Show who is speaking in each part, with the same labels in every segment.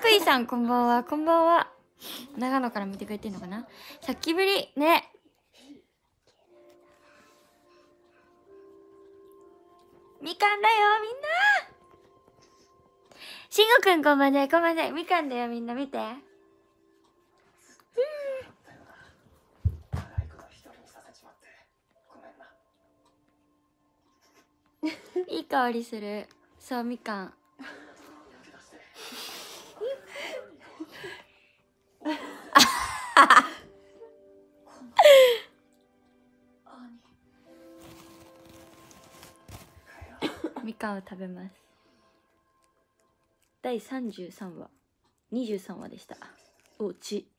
Speaker 1: ク井さん、こんばんは、こんばんは。長野から見てくれてんのかなさっきぶり、ね。みかんだよ、みんなしんごくん、こんばんは、こんばんは。みかんだよ、みんな、見て。いい香りする。そう、みかん。みかんを食べます第33話23話でしたおち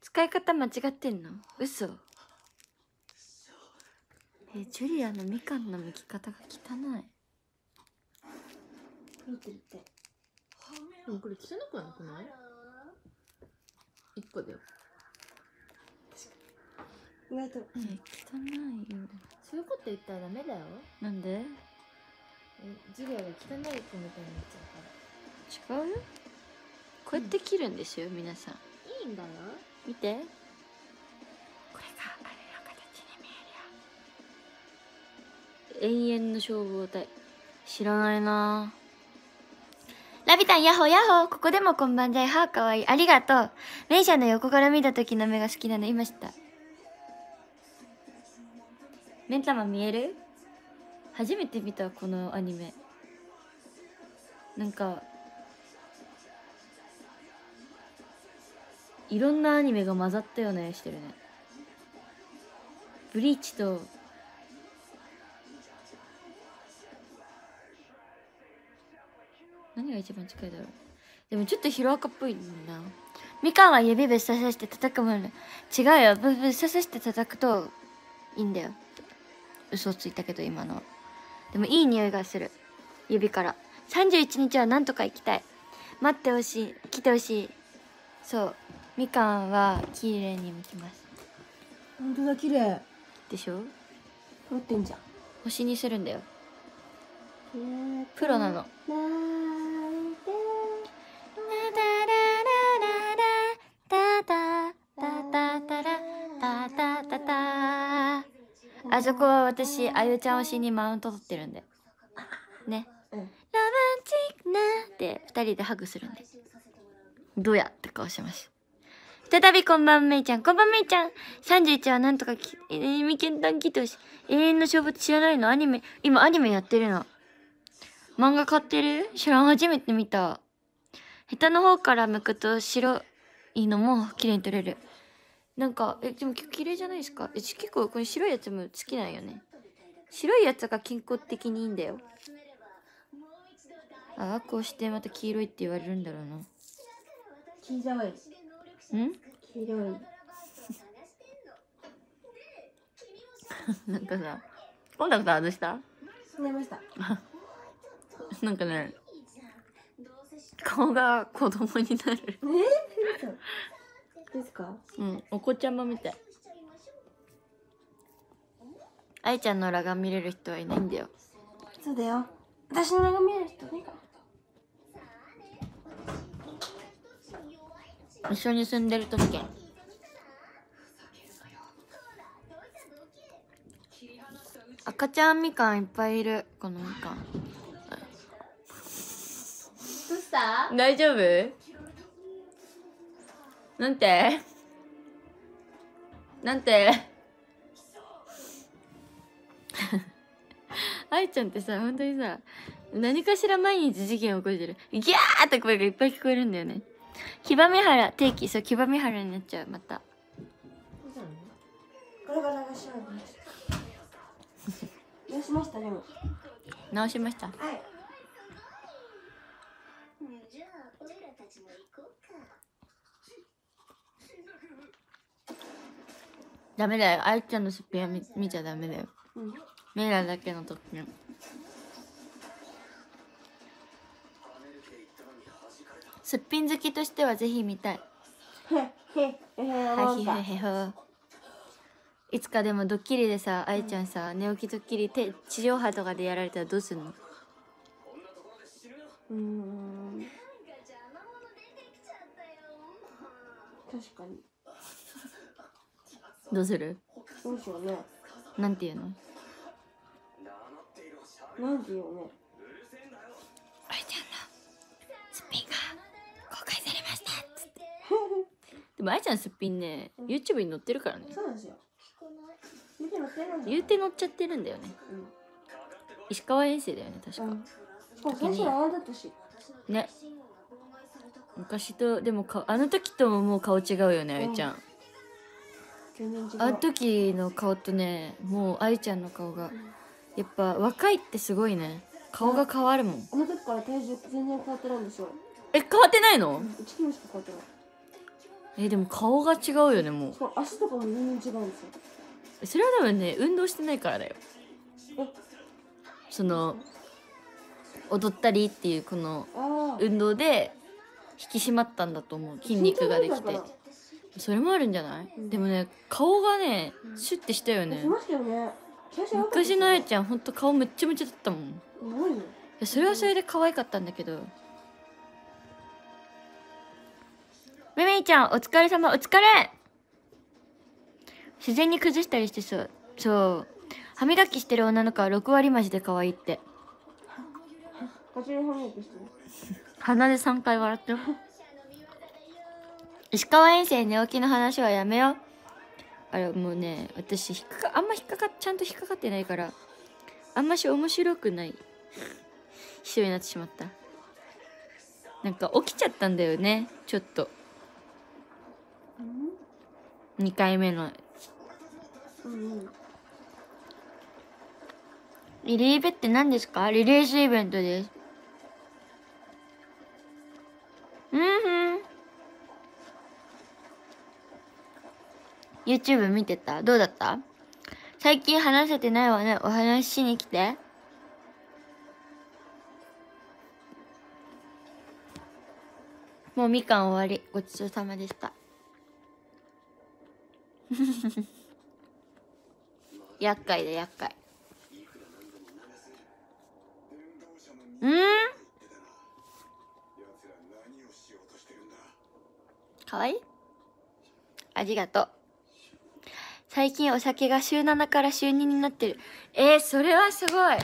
Speaker 1: 使い方間違ってんの嘘えー、ジュリアのみかんの剥き方が汚い狂ってるってでもこれ汚くはなくない一個だよ意外とえー、汚いよそういうこと言ったらダメだよなんでえジュリアが汚い子みたいになっちゃうから違うよこうやって切るんですよ、うん、皆さんいいんだよ見て永遠の消防隊知らないなラビタン、ヤホーヤホーここでもこんばんじゃい。はあ、かわいい。ありがとう。メイシャの横から見た時の目が好きなの、いました。目ん玉見える初めて見た、このアニメ。なんか、いろんなアニメが混ざったような絵してるね。ブリーチと何が一番近いだろうでもちょっとヒロアカっぽいなみかんは指ぶっ刺さして叩くもんね違うよぶぶっ刺さして叩くといいんだよ嘘ついたけど今のでもいい匂いがする指から31日はなんとか行きたい待ってほしい来てほしいそうみかんは綺麗に剥きます本当だ綺麗でしょ持ってんじゃん星にするんだよプロなのあそこは私あゆちゃん推しにマウント取ってるんでね、うん、マンチックなって2人でハグするんでどうやって顔してました再びこんばんめいちゃんこんばんめいちゃん31はなんとかき、えー、未見断祈祷し永遠の勝負知らないのアニメ今アニメやってるの漫画買ってる知らん初めて見た下手の方から向くと白いのも綺麗に撮れるなんか、え、でも結構嫌いじゃないですかえ、結構この白いやつも好きなんよね。白いやつが健康的にいいんだよ。あこうしてまた黄色いって言われるんだろうな。黄色い。ん黄色い。なんかさ、コンタクト外した死ました。なんかね、顔が子供になる。えですかうんお子ちゃまみたい愛ちゃんの裸が見れる人はいないんだよそうだよ私の裸眼見れる人いないか一緒に住んでる時け赤ちゃんみかんいっぱいいるこのみかんどうした大丈夫なんてなんて 愛ちゃんってさ本当にさ何かしら毎日事件起こしてるギャーって声がいっぱい聞こえるんだよね騎馬目原定期そう騎馬目原になっちゃうまたガラガラがしちゃう直しましたでも直しましたはいじゃあオたちのダメだよ。あちゃんのすっぴんは見見ちゃダメだよ。メイラだけの特権。すっぴん好きとしてはぜひ見たい。いつかでもドッキリでさ、愛ちゃんさ、寝起きドッキリて地上波とかでやられたらどうすんのうん。確かに。どうするどうしようねなんて言うのなんて言うあちゃんのすっぴんが公開されました でもあいちゃんすっぴんね、YouTube に載ってるからねそうなんですよ言うて乗っちゃってるんだよね、うん、石川遠征だよね確か、うんね昔とでもかあの時とももう顔違うよねあやちゃんあの時の顔とねもう愛ちゃんの顔が、やっぱ若いってすごいね顔が変わるもんあの時から体重全然変わってないんでえ変わってないの、うキロしか変わってないえでも顔が違うよねもうう足とかも全然違うんですよそれは多分ね運動してないからだよその踊ったりっていうこの運動で引き締まったんだと思う筋肉ができて。それもあるんじゃない、うん、でもね顔がね、うん、シュッてしたよねしまよね昔のあやちゃんほんと顔むっちゃむちゃだったもんいやそれはそれで可愛かったんだけど、めめいちゃんお疲れ様お疲れ自然に崩したりしてそうそう歯磨きしてる女の子は6割増しで可愛いって鼻で3回笑ってる石川遠征寝起きの話はやめよう。あれ、もうね、私、引っかあんま引っかか、ちゃんと引っかかってないから、あんまし面白くない人になってしまった。なんか起きちゃったんだよね、ちょっと。2回目の。うん、リリーベって何ですかリリースイベントです。うんふん。YouTube 見てたどうだった最近話せてないわね。お話しに来て。もうみかん終わり。ごちそうさまでした。厄介だ、厄介。うんかわいいありがとう。最近お酒が週7から週2になってる。えー、それはすごい。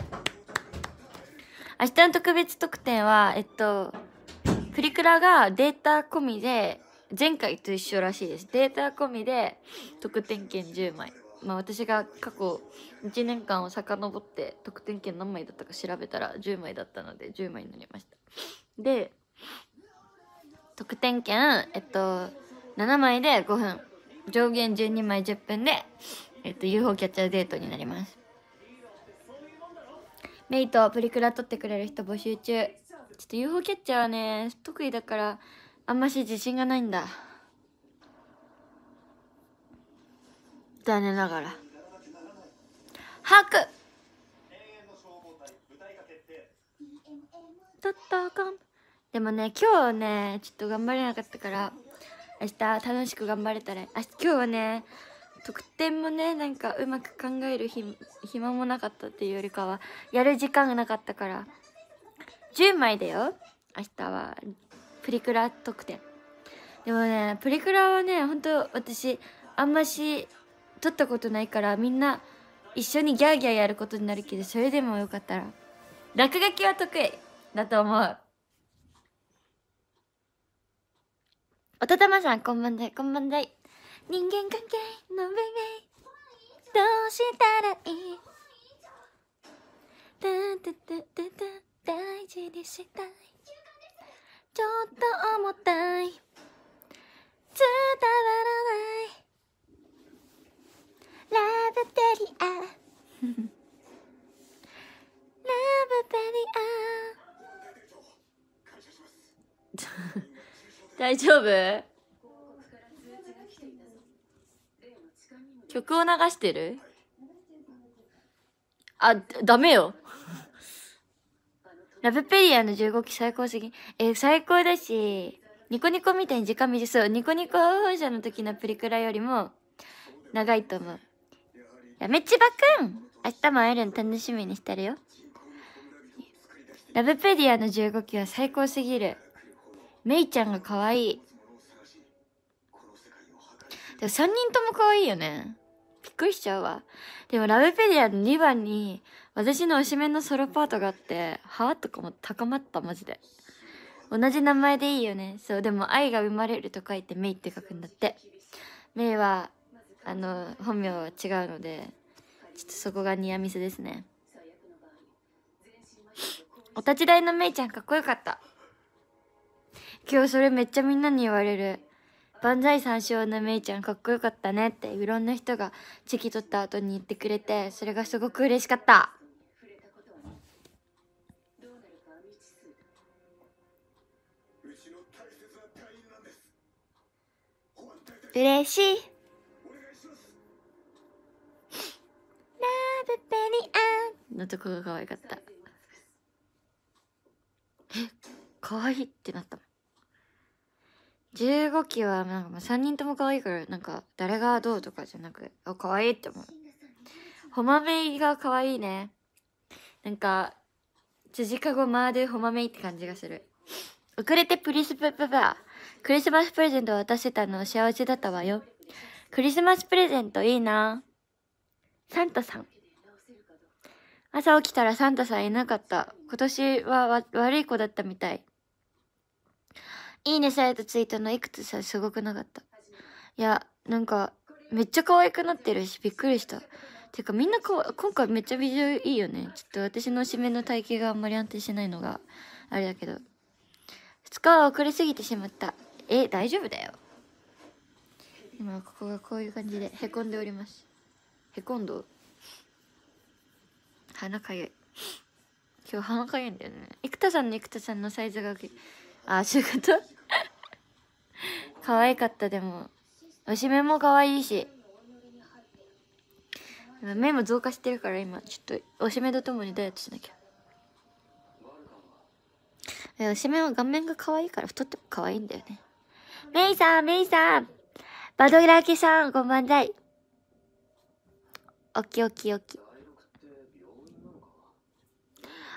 Speaker 1: 明日の特別特典は、えっと、プリクラがデータ込みで、前回と一緒らしいです。データ込みで、特典券10枚。まあ私が過去1年間を遡って特典券何枚だったか調べたら10枚だったので10枚になりました。で、特典券、えっと、7枚で5分。上限12枚10分で、えっと、UFO キャッチャーデートになります。メイとプリクラ撮ってくれる人募集中。ちょっと UFO キャッチャーはね、得意だから、あんまし自信がないんだ。残念ながら。把握だったあかん。でもね、今日ね、ちょっと頑張れなかったから、明日楽しく頑張れたら明日今日はね得点もねなんかうまく考える暇もなかったっていうよりかはやる時間がなかったから10枚だよ明日はプリクラ特典でもねプリクラはねほんと私あんまし撮ったことないからみんな一緒にギャーギャーやることになるけどそれでもよかったら落書きは得意だと思うおとたまさん、こんばんだい、こんばんだい。人間関係のベベどうしたらいいたたたたた大事にしたい。ちょっと重たい。伝わらない。ラブテリア。ラブテリア。大丈夫曲を流してるあ、ダメよ。ラブペリアの15期最高すぎ。え、最高だし、ニコニコみたいに時間短そう。ニコニコ者の時のプリクラよりも長いと思う。やめちばくん明日も会えるの楽しみにしてるよ。ラブペディアの15期は最高すぎる。メイちゃんが可愛い。でも3人とも可愛いよね。びっくりしちゃうわ。でもラブペディアの2番に私の推しメンのソロパートがあって、はぁとかも高まった、マジで。同じ名前でいいよね。そう、でも愛が生まれると書いてメイって書くんだって。メイは、あの、本名は違うので、ちょっとそこがニアミスですね。お立ち台のメイちゃんかっこよかった。今日それめっちゃみんなに言われる。万歳三唱のめいちゃんかっこよかったねっていろんな人がチェキ取った後に言ってくれて、それがすごく嬉しかった。嬉しい。ラブペリアンのとこが可愛かった。え、可愛いってなった15期はなんか3人とも可愛いからなんか誰がどうとかじゃなくあ可愛いって思うほまめいが可愛いねなんか辻かごマーほまめマって感じがする遅れてプリスプププクリスマスプレゼント渡せたの幸せだったわよクリスマスプレゼントいいなサンタさん朝起きたらサンタさんいなかった今年は悪い子だったみたいいいねされたツイートのいくつさ、すごくなかった。いや、なんか、めっちゃ可愛くなってるし、びっくりした。てかみんなこう今回めっちゃビジュアルいいよね。ちょっと私の締しめの体型があんまり安定しないのが、あれだけど。2日は遅れすぎてしまった。え、大丈夫だよ。今、ここがこういう感じで、へこんでおります。へこんど。鼻かゆい。今日鼻かゆいんだよね。生田さんの生田さんのサイズが、あ、そういうこと 可愛かったでもおしめも可愛いし目も増加してるから今ちょっとおしめとともにダイエットしなきゃおしめは顔面が可愛いから太っても可愛いんだよねメイさんメイさんバドラキさんこんばんざいおきおきおき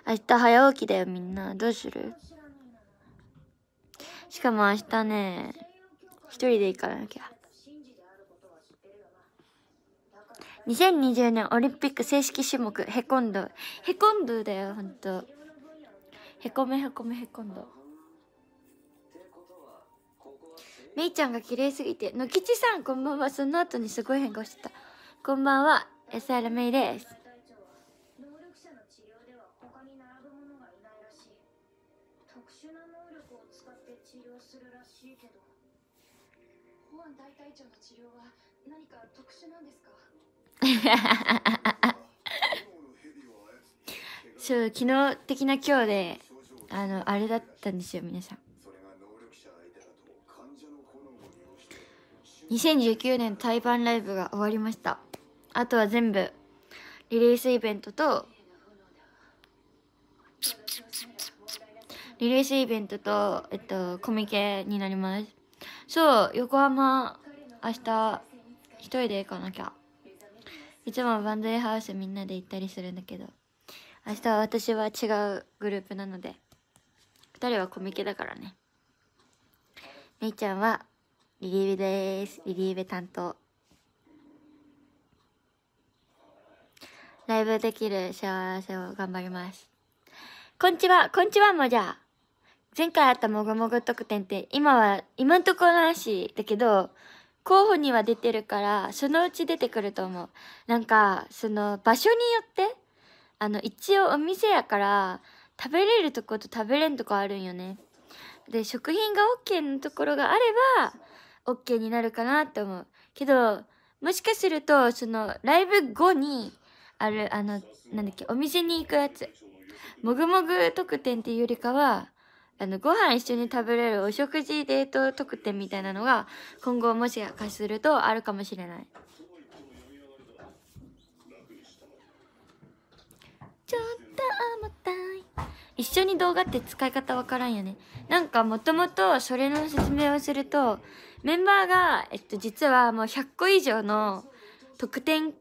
Speaker 1: 明日早起きだよみんなどうするしかも明日ね、一人で行かなきゃ。2020年オリンピック正式種目、へこんど。へこんどだよ、ほんと。へこめへこめへこんど。めいちゃんが綺麗すぎて、のきちさん、こんばんは。その後にすごい変顔してた。こんばんは、SR めいです。療は何か特殊なんですか そう昨日的な今日であのあれだったんですよ皆さん2019年台湾ライブが終わりましたあとは全部リリースイベントとリリースイベントと、えっと、コミケになりますそう横浜明日一人で行かなきゃいつもバンドエハウスみんなで行ったりするんだけど明日は私は違うグループなので二人はコミケだからねめいちゃんはリリーベですリリーベ担当ライブできる幸せを頑張りますこんちはこんちはもじゃあ前回あったもぐもぐ特典って今は今んとこなしだけど候補には出てるからそのうち出てくると思うなんかその場所によってあの一応お店やから食べれるとこと食べれんとこあるんよねで食品が OK のところがあれば OK になるかなって思うけどもしかするとそのライブ後にあるあのなんだっけお店に行くやつもぐもぐ特典っていうよりかはあの、ご飯一緒に食べれるお食事デート特典みたいなのが、今後もしかするとあるかもしれない。ちょっと重たい。一緒に動画って使い方わからんよね。なんかもともとそれの説明をすると、メンバーが、えっと、実はもう100個以上の特典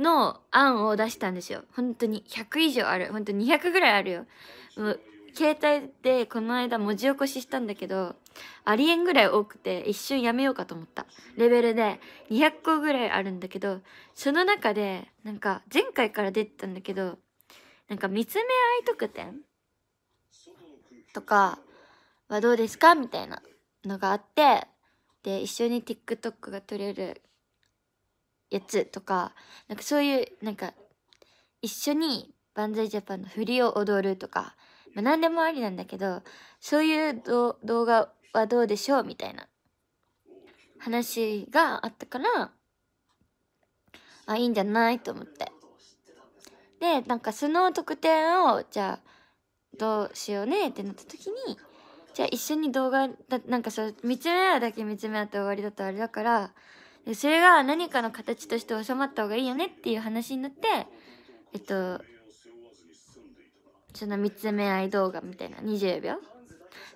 Speaker 1: の案を出したんですよ。本当に100以上ある。本当200ぐらいあるよ。もう携帯でこの間文字起こししたんだけど、ありえんぐらい多くて一瞬やめようかと思った。レベルで200個ぐらいあるんだけど、その中で、なんか前回から出てたんだけど、なんか見つめ合い特典とかはどうですかみたいなのがあって、で、一緒に TikTok が撮れるやつとか、なんかそういう、なんか、一緒にバンザイジャパンの振りを踊るとか、まあ、何でもありなんだけど、そういう動画はどうでしょうみたいな話があったから、あ、いいんじゃないと思って。で、なんかその特典を、じゃあ、どうしようねってなった時に、じゃあ一緒に動画だ、なんかそう、見つめ合うだけ見つめ合って終わりだとあれだから、でそれが何かの形として収まった方がいいよねっていう話になってえっとその見つめ合い動画みたいな20秒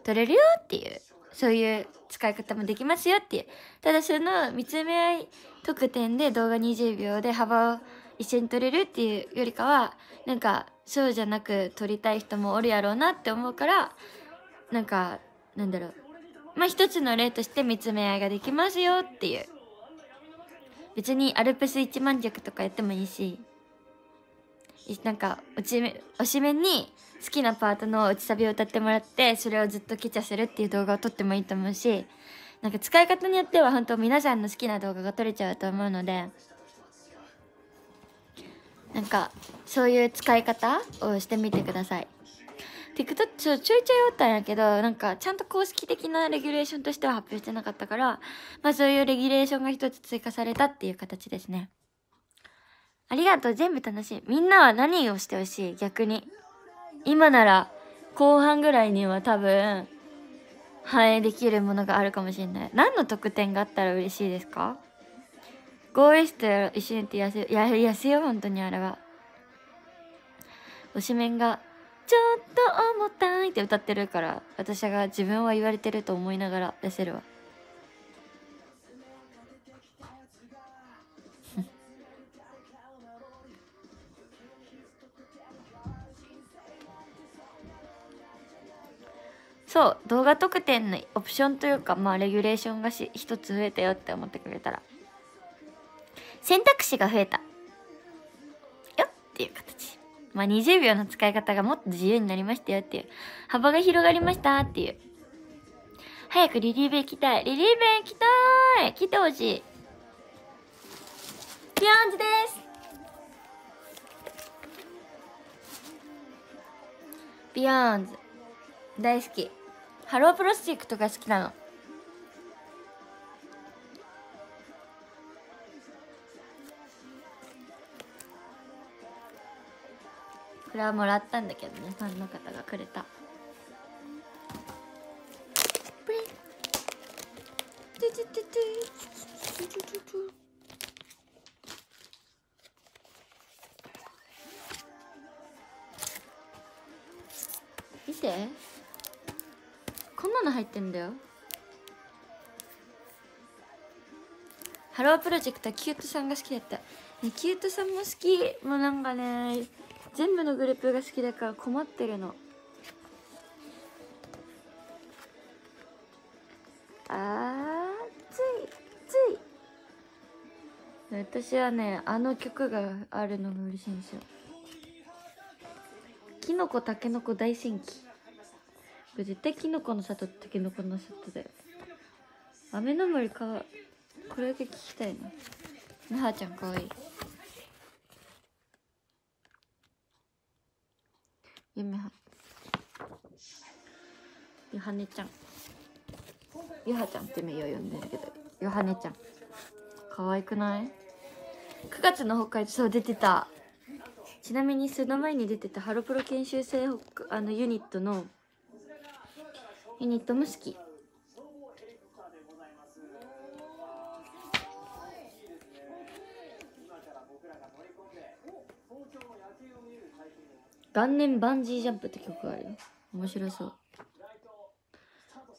Speaker 1: 撮れるよっていうそういう使い方もできますよっていうただその見つめ合い特典で動画20秒で幅を一緒に撮れるっていうよりかはなんかそうじゃなく撮りたい人もおるやろうなって思うからなんかなんだろうまあ一つの例として見つめ合いができますよっていう別にアルプス一万尺とかやってもいいしなんかおちめおしめに好きなパートの打ちサビを歌ってもらってそれをずっとケチャするっていう動画を撮ってもいいと思うしなんか使い方によっては本当皆さんの好きな動画が撮れちゃうと思うのでなんかそういう使い方をしてみてください。TikTok ちょちょいちょいおったんやけど、なんかちゃんと公式的なレギュレーションとしては発表してなかったから、まあそういうレギュレーションが一つ追加されたっていう形ですね。ありがとう、全部楽しい。みんなは何をしてほしい逆に。今なら、後半ぐらいには多分、反映できるものがあるかもしれない。何の特典があったら嬉しいですかゴーイストやろ、一緒にって痩せ、や、痩せよ、本当にあれは。推しメンがちょっと重たいって歌ってるから私が自分は言われてると思いながら出せるわそう動画特典のオプションというかまあレギュレーションがし一つ増えたよって思ってくれたら選択肢が増えたよっていう形まあ、20秒の使い方がもっと自由になりましたよっていう。幅が広がりましたっていう。早くリリーベ行きたい。リリーベ行きたい来てほしい。ピヨンズですビヨーンズ大好きハロープロスティックとか好きなのこれはもらったんだけどねファンの方がくれたプリン見てこんなの入ってんだよハロープロジェクトキュートさんが好きだったキュートさんも好きもうなんかね全部のグループが好きだから困ってるのあーついつい私はねあの曲があるのが嬉しいんですよきのこたけのこ大新規絶対きのこの里たけのこの里だよ雨の森かこれだけ聞きたいななはちゃんかわいい夢はヨハネちゃんヨハちゃんって名誉呼んでるけどヨハネちゃん可愛くない ?9 月の北海道そう出てたちなみにその前に出てたハロプロ研修生あのユニットのユニットも好き元年バンジージャンプって曲があるよ。面白そう。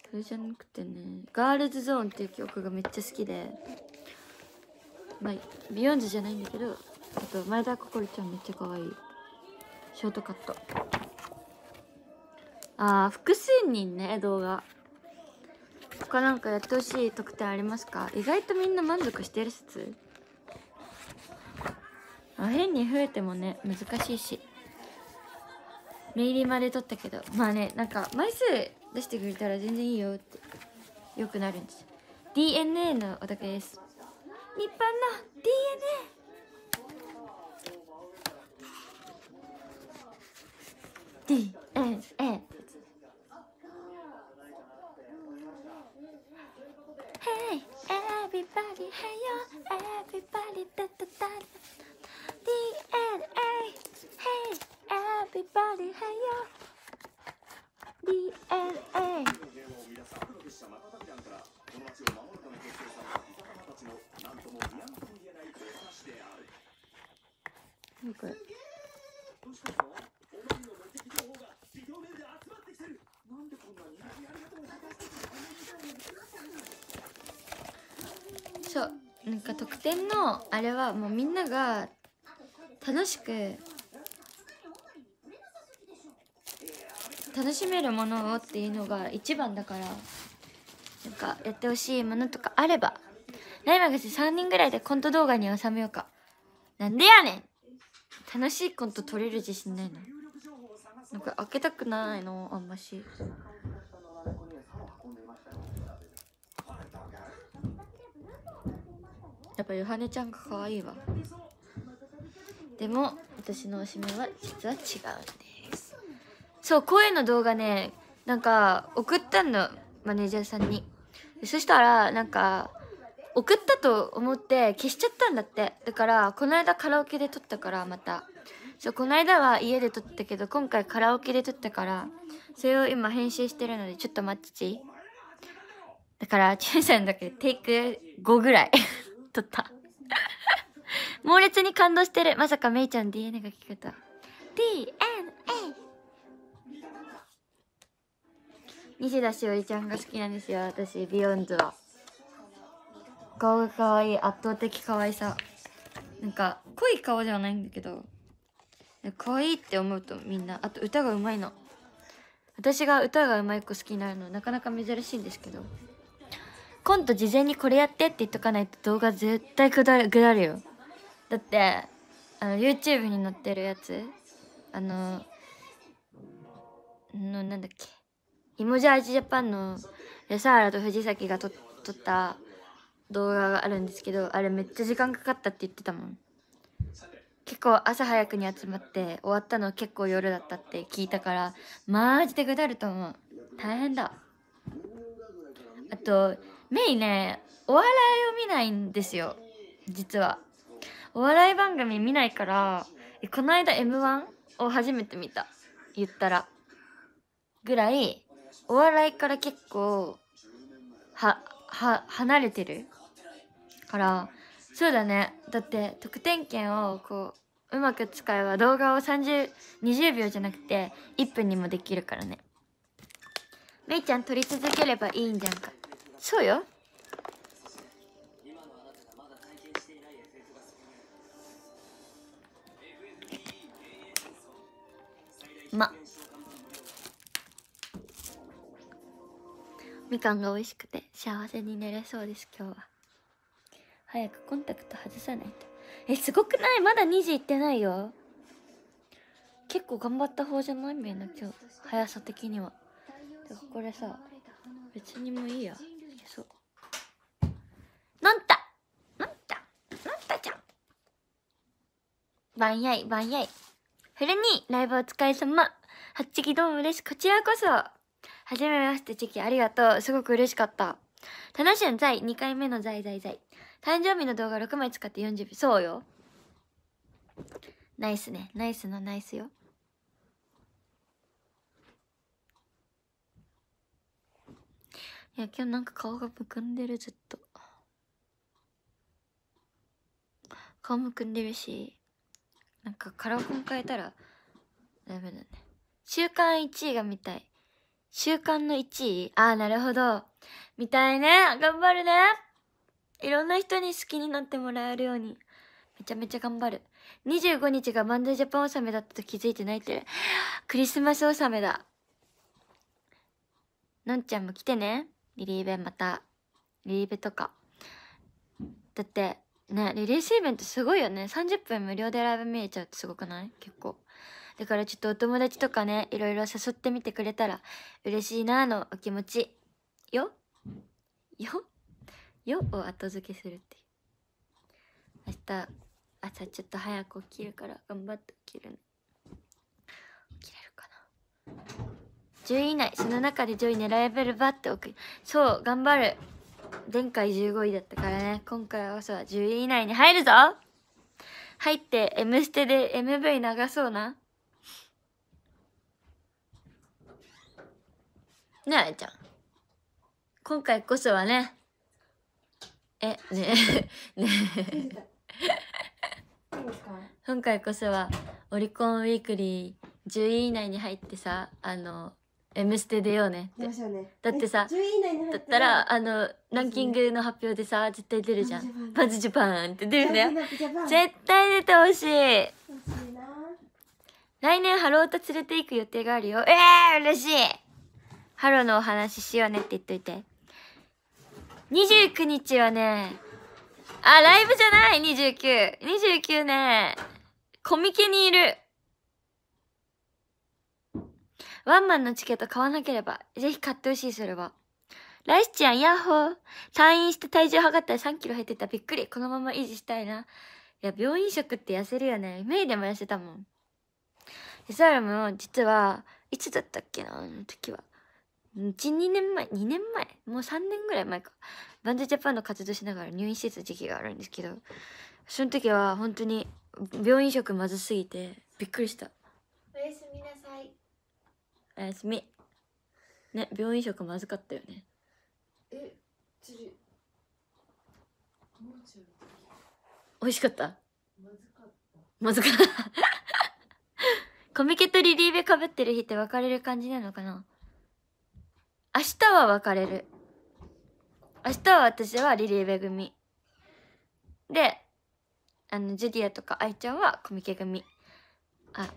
Speaker 1: それじゃなくてね、ガールズゾーンっていう曲がめっちゃ好きで、まあ、ビヨンズじゃないんだけど、あと、前田心ちゃんめっちゃ可愛い。ショートカット。あー、複数人ね、動画。他なんかやってほしい特典ありますか意外とみんな満足してる説あ変に増えてもね難しいしメイリーまで撮ったけどまあねなんか枚数出してくれたら全然いいよってよくなるんです DNA のお宅です日本の DNA da, DNA. バディヘイヤ DNA これそうなんか特典のあれはもうみんなが楽しく楽しめるものをっていうのが一番だからなんかやってほしいものとかあればライバルし3人ぐらいでコント動画に収めようかなんでやねん楽しいコント撮れる自信ないのなんか開けたくないのあんましやっぱヨハネちゃんが可愛いわでも私のおしめは実は違うんでそう声の動画ねなんか送ったのマネージャーさんにそしたらなんか送ったと思って消しちゃったんだってだからこの間カラオケで撮ったからまたそうこの間は家で撮ったけど今回カラオケで撮ったからそれを今編集してるのでちょっと待ちだからチュンさんだけテイク5ぐらい 撮った猛烈に感動してるまさかめいちゃん DNA が聞けた DNA 西田しおりちゃんが好きなんですよ私ビヨンズは顔が可愛い圧倒的可愛さなんか濃い顔じゃないんだけど可愛いって思うとみんなあと歌がうまいの私が歌がうまい子好きになるのなかなか珍しいんですけどコント事前にこれやってって言っとかないと動画絶対くだるくだるよだってあの YouTube に載ってるやつあののなんだっけイモジャージジャパンの安原と藤崎が撮った動画があるんですけどあれめっちゃ時間かかったって言ってたもん結構朝早くに集まって終わったの結構夜だったって聞いたからマジでぐだると思う大変だあとメイねお笑いを見ないんですよ実はお笑い番組見ないからこの間 m 1を初めて見た言ったらぐらいお笑いから結構、は、は、離れてるから、そうだね。だって、得点圏をこう、うまく使えば動画を30、20秒じゃなくて、1分にもできるからね。めいちゃん撮り続ければいいんじゃんか。そうよ。みかんが美味しくて幸せに寝れそうです今日は早くコンタクト外さないとえすごくないまだ2時いってないよ結構頑張った方じゃないみんな今日速さ的にはこれさ別にもいいやそうのんたなんたなんたちゃんばんやいばんやいフルニーライブお疲れ様はっちきどうもしいこちらこそはじめまして、チェキ、ありがとう。すごく嬉しかった。タナシュン在、2回目の在在在。誕生日の動画6枚使って40秒。そうよ。ナイスね。ナイスのナイスよ。いや、今日なんか顔がむくんでる、ずっと。顔むくんでるし、なんかカラコン変えたらダメだね。週間1位が見たい。週間の1位ああ、なるほど。みたいね。頑張るね。いろんな人に好きになってもらえるように。めちゃめちゃ頑張る。25日がマンデージャパン納めだったと気づいて泣いてる。クリスマス納めだ。のんちゃんも来てね。リリーベまた。リリーベとか。だって、ね、リリースイベントすごいよね。30分無料でライブ見えちゃうってすごくない結構。だからちょっとお友達とかね、いろいろ誘ってみてくれたら嬉しいなぁのお気持ち。よよよを後付けするって明日、朝ちょっと早く起きるから頑張って起きる起きれるかな ?10 位以内、その中で上位狙えばればって送る。そう、頑張る。前回15位だったからね、今回はそは10位以内に入るぞ入って、M ステで MV 流そうな。ねえちゃん今回こそはねえねえ ねえ今回こそはオリコンウィークリー10位以内に入ってさあの「M ステ」出ようねって、ね、だってさだったらあのランキングの発表でさ絶対出るじゃん「パズジャパン」って出るねよ絶対出てほしい来年ハロータ連れて行く予定があるよええー、嬉しいハロのお話しようねって言っといて。29日はね、あ、ライブじゃない !29。29ね、コミケにいる。ワンマンのチケット買わなければ。ぜひ買ってほしい、それは。ライスちゃん、ヤッホー。退院して体重測ったら3キロ減ってた。びっくり。このまま維持したいな。いや、病院食って痩せるよね。メイでも痩せたもん。サラも実は、いつだったっけなあの時は。12年前2年前もう3年ぐらい前かバンドジャパンの活動しながら入院してた時期があるんですけどその時は本当に病院食まずすぎてびっくりしたおやすみなさいおやすみね病院食まずかったよねえつりおいしかったまずかったまずかった コミケとリリーベかぶってる日って別れる感じなのかな明日は別れる。明日は私はリリーベ組。で、あの、ジュリアとか愛ちゃんはコミケ組。あ、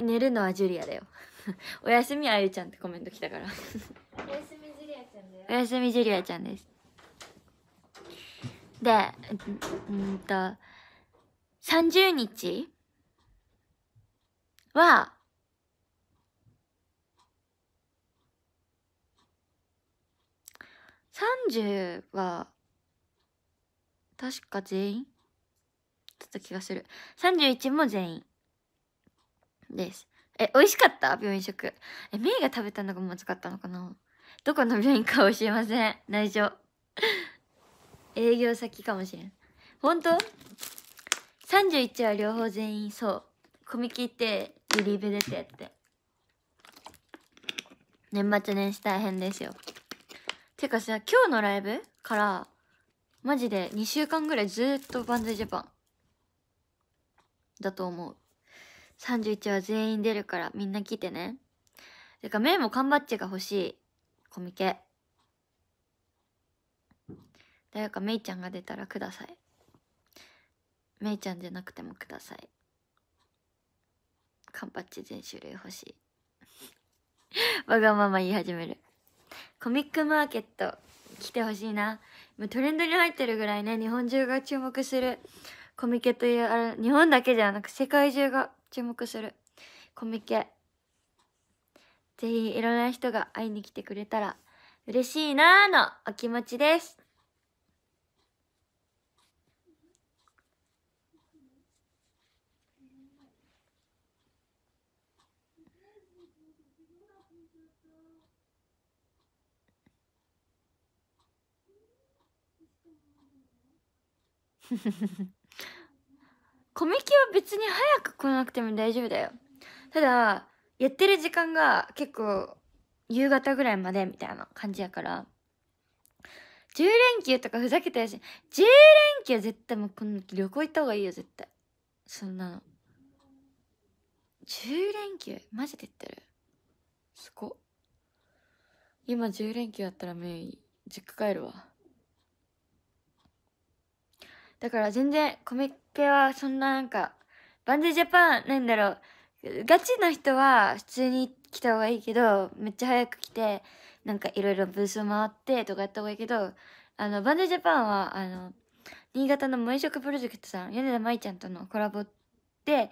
Speaker 1: 寝るのはジュリアだよ。おやすみ愛ちゃんってコメント来たからおやすみジュリアちゃんだよ。おやすみジュリアちゃんです。で、うんと、30日は、30は、確か全員だった気がする。31も全員。です。え、美味しかった病院食。え、メイが食べたのがまずかったのかなどこの病院か教えません。内緒。営業先かもしれん。本当 ?31 は両方全員そう。コミキって、リリーベ出てって。年末年始大変ですよ。てかさ、今日のライブから、マジで2週間ぐらいずっとバンズジャパンだと思う。31は全員出るからみんな来てね。てか、メイも缶バッジが欲しい。コミケ。誰かメイちゃんが出たらください。メイちゃんじゃなくてもください。缶バッジ全種類欲しい。わがまま言い始める。コミックマーケット来てほしいなトレンドに入ってるぐらいね日本中が注目するコミケというあれ日本だけじゃなく世界中が注目するコミケぜひいろんな人が会いに来てくれたら嬉しいなーのお気持ちです コミケは別に早く来なくても大丈夫だよただやってる時間が結構夕方ぐらいまでみたいな感じやから10連休とかふざけてるし10連休絶対もうこの旅行行った方がいいよ絶対そんなの10連休マジで言ってるすご今10連休やったらめい実家帰るわだから全然コミケはそんななんか、バンデージャパンなんだろう。ガチの人は普通に来た方がいいけど、めっちゃ早く来て、なんかいろいろブースを回ってとかやった方がいいけど、あの、バンデージャパンは、あの、新潟の萌食プロジェクトさん、米田舞ちゃんとのコラボで、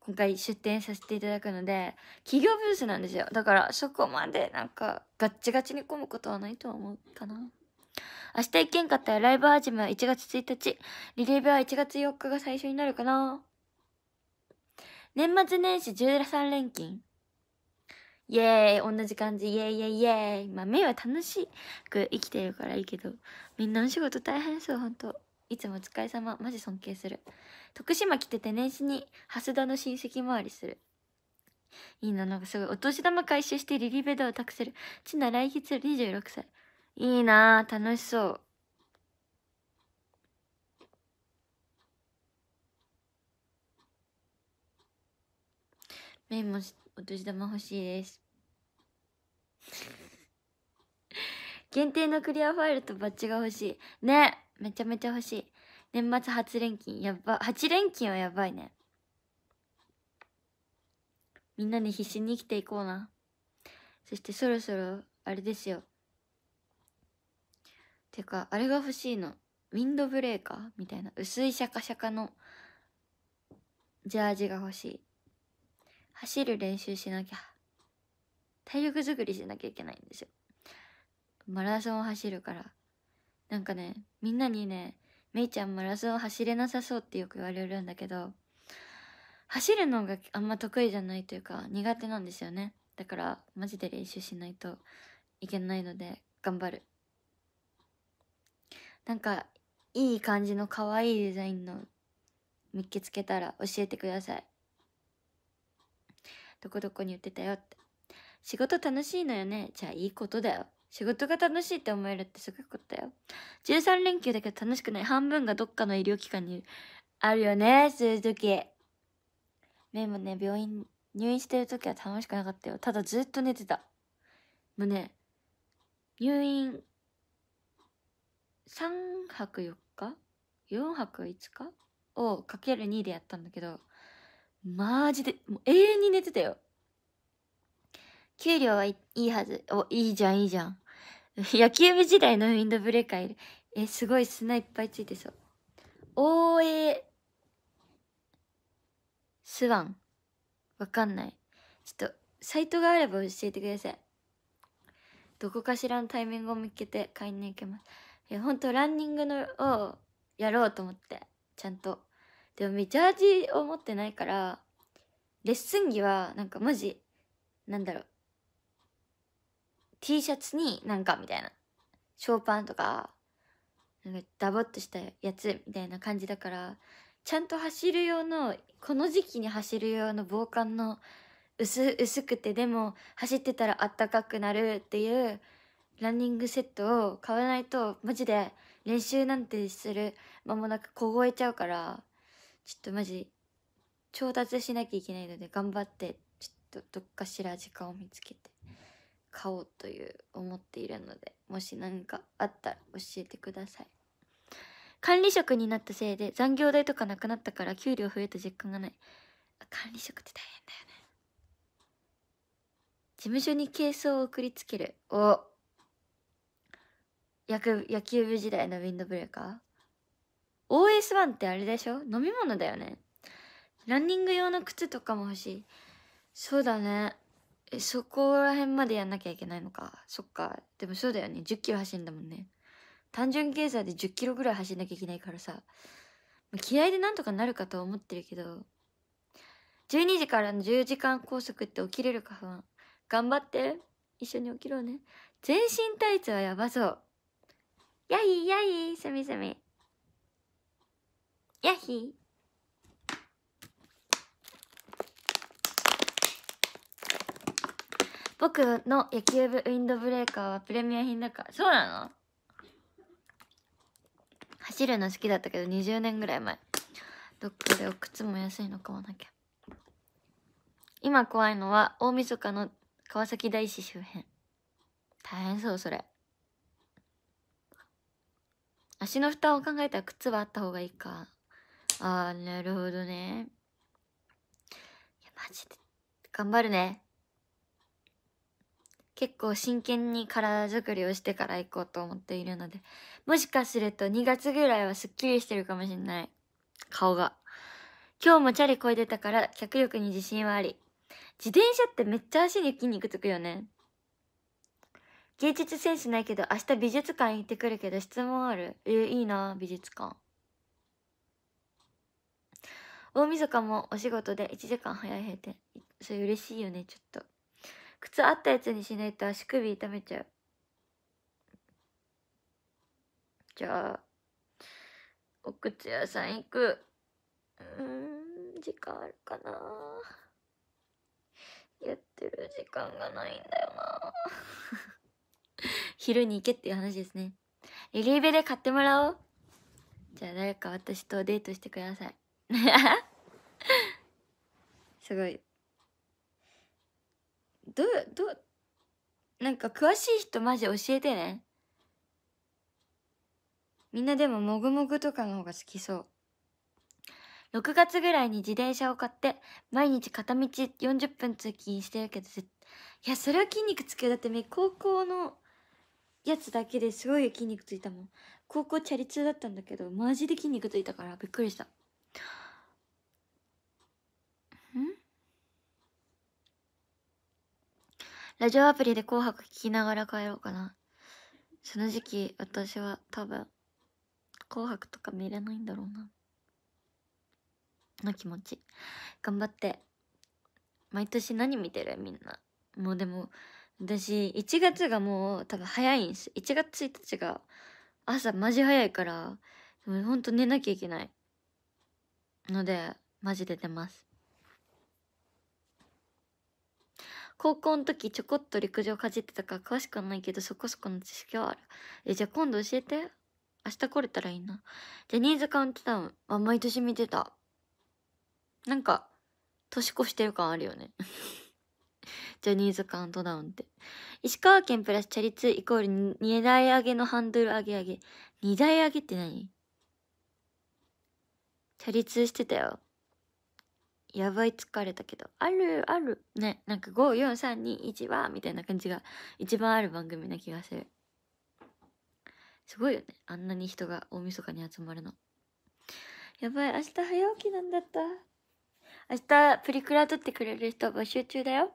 Speaker 1: 今回出展させていただくので、企業ブースなんですよ。だからそこまでなんかガッチガチに混むことはないとは思うかな。明日行けんかったらライブ始めは1月1日。リリーベは1月4日が最初になるかな。年末年始13連勤。イエーイ同じ感じ。イエーイイエーイエーイまあ、目は楽しく生きてるからいいけど、みんなお仕事大変そう、ほんと。いつもお疲れ様。マジ尊敬する。徳島来てて年始に、蓮田の親戚回りする。いいな、なんかすごい。お年玉回収してリリベドを託せる。ちな来日26歳。いいなぁ、楽しそう。メイもお年玉欲しいです。限定のクリアファイルとバッジが欲しい。ねめちゃめちゃ欲しい。年末初連勤、やば、8連勤はやばいね。みんなに必死に生きていこうな。そしてそろそろ、あれですよ。てか、あれが欲しいの。ウィンドブレーカーみたいな。薄いシャカシャカのジャージが欲しい。走る練習しなきゃ。体力づくりしなきゃいけないんですよ。マラソンを走るから。なんかね、みんなにね、めいちゃんマラソン走れなさそうってよく言われるんだけど、走るのがあんま得意じゃないというか苦手なんですよね。だからマジで練習しないといけないので頑張る。なんかいい感じの可愛いデザインの見つけつけたら教えてくださいどこどこに売ってたよって仕事楽しいのよねじゃあいいことだよ仕事が楽しいって思えるってすごいことだよ13連休だけど楽しくない半分がどっかの医療機関にあるよねそういう時メイもね病院入院してる時は楽しくなかったよただずっと寝てたもうね入院3泊4日4泊5日をかける2でやったんだけどマジでもう永遠に寝てたよ給料はいいはずおいいじゃんいいじゃん 野球部時代のウィンドブレーカーいるえすごい砂いっぱいついてそう大江スワンわかんないちょっとサイトがあれば教えてくださいどこかしらのタイミングを見つけて買いに行けますや本当ランニングのをやろうと思ってちゃんとでもめジャージを持ってないからレッスン着はなんかマジなんだろう T シャツになんかみたいなショーパンとかなんかダボっとしたやつみたいな感じだからちゃんと走る用のこの時期に走る用の防寒の薄薄くてでも走ってたらあったかくなるっていうランニングセットを買わないと、マジで練習なんてする間もなく凍えちゃうから、ちょっとマジ、調達しなきゃいけないので、頑張って、ちょっとどっかしら時間を見つけて、買おうという思っているので、もし何かあったら教えてください。管理職になったせいで残業代とかなくなったから給料増えた実感がない。管理職って大変だよね。事務所にケースを送りつける。お野球野球部時代のウィンドブレーカー ?OS1 ってあれでしょ飲み物だよね。ランニング用の靴とかも欲しい。そうだね。え、そこら辺までやんなきゃいけないのか。そっか。でもそうだよね。10キロ走んだもんね。単純計算で10キロぐらい走んなきゃいけないからさ。気合でなんとかなるかと思ってるけど。12時からの10時間拘束って起きれるか不安。頑張って。一緒に起きろうね。全身タイツはやばそう。やいやい、すみすみ。やひ。僕の野球部ウィンドブレーカーはプレミア品だから。そうなの走るの好きだったけど20年ぐらい前。どっかでお靴も安いの買わなきゃ。今怖いのは大晦日の川崎大師周辺。大変そう、それ。足の負担を考えたら靴はあった方がいいか。あー、なるほどね。いや、マジで。頑張るね。結構真剣に体作りをしてから行こうと思っているので、もしかすると2月ぐらいはすっきりしてるかもしんない。顔が。今日もチャリこいでたから脚力に自信はあり。自転車ってめっちゃ足に筋肉つくよね。芸術センスないけど明日美術館行ってくるけど質問あるえー、いいな美術館大晦日もお仕事で1時間早い閉店それ嬉しいよねちょっと靴あったやつにしないと足首痛めちゃうじゃあお靴屋さん行くうん時間あるかなやってる時間がないんだよな昼に行けっていう話ですねリリーベで買ってもらおうじゃあ誰か私とデートしてください すごいどうどうなんか詳しい人マジ教えてねみんなでももぐもぐとかの方が好きそう6月ぐらいに自転車を買って毎日片道40分通勤してるけどいやそれは筋肉つけだってめ高校のやつだけですごい筋肉ついたもん高校チャリ通だったんだけどマジで筋肉ついたからびっくりしたんラジオアプリで「紅白」聞きながら帰ろうかなその時期私は多分「紅白」とか見れないんだろうなの気持ち頑張って毎年何見てるみんなもうでも私1月がもう多分早いんです1月1日が朝マジ早いからほんと寝なきゃいけないのでマジで出ます高校の時ちょこっと陸上かじってたから詳しくはないけどそこそこの知識はあるえじゃあ今度教えて明日来れたらいいなジャニーズカウントダウンは毎年見てたなんか年越してる感あるよねジャニーズカウントダウンって。石川県プラスチャリ通イコール2台上げのハンドル上げ上げ。2台上げって何チャリ通してたよ。やばい疲れたけど。あるある。ね。なんか5、4、3、2、1はみたいな感じが一番ある番組な気がする。すごいよね。あんなに人が大晦日に集まるの。やばい、明日早起きなんだった。明日、プリクラ撮ってくれる人募集中だよ。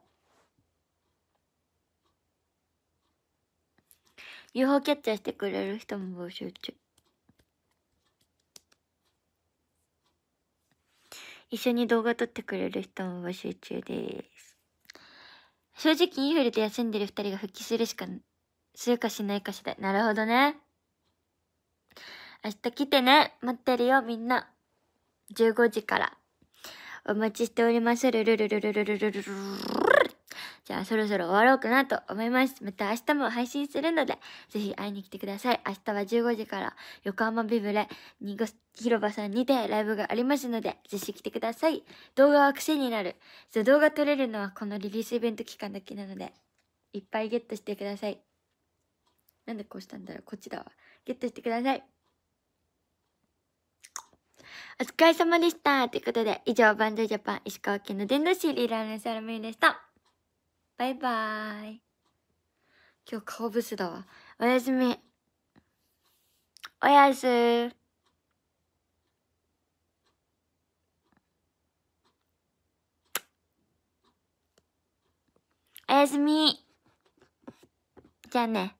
Speaker 1: UFO キャッチャーしてくれる人も募集中一緒に動画撮ってくれる人も募集中です正直インフルで休んでる2人が復帰するしかするかしないかしらなるほどね明日来てね待ってるよみんな15時からお待ちしておりまするるるるるるるるるるじゃあそろそろ終わろうかなと思います。また明日も配信するので、ぜひ会いに来てください。明日は15時から横浜ビブレにご広場さんにてライブがありますので、ぜひ来てください。動画は癖になる。そう動画撮れるのはこのリリースイベント期間だけなので、いっぱいゲットしてください。なんでこうしたんだろうこっちだわ。ゲットしてください。お疲れ様でした。ということで、以上、バンドジャパン石川県の伝道師リーダーのサラメイでした。バイバーイ。今日顔ブスだわ。おやすみ。おやす。おやすみ。じゃあね。